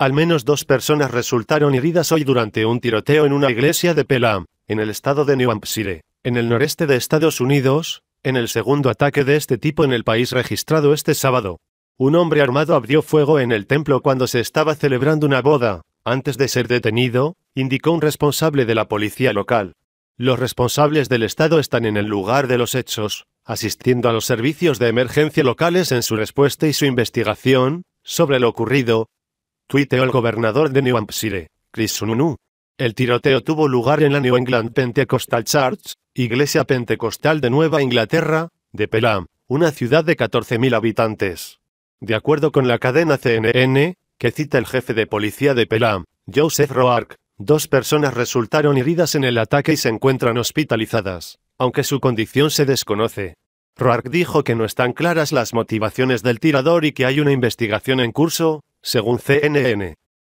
Al menos dos personas resultaron heridas hoy durante un tiroteo en una iglesia de Pelham, en el estado de New Hampshire, en el noreste de Estados Unidos, en el segundo ataque de este tipo en el país registrado este sábado. Un hombre armado abrió fuego en el templo cuando se estaba celebrando una boda, antes de ser detenido, indicó un responsable de la policía local. Los responsables del Estado están en el lugar de los hechos, asistiendo a los servicios de emergencia locales en su respuesta y su investigación, sobre lo ocurrido, tuiteó el gobernador de New Hampshire, Chris Sununu. El tiroteo tuvo lugar en la New England Pentecostal Church, iglesia pentecostal de Nueva Inglaterra, de Pelham, una ciudad de 14.000 habitantes. De acuerdo con la cadena CNN, que cita el jefe de policía de Pelham, Joseph Roark, dos personas resultaron heridas en el ataque y se encuentran hospitalizadas, aunque su condición se desconoce. Roark dijo que no están claras las motivaciones del tirador y que hay una investigación en curso, según CNN,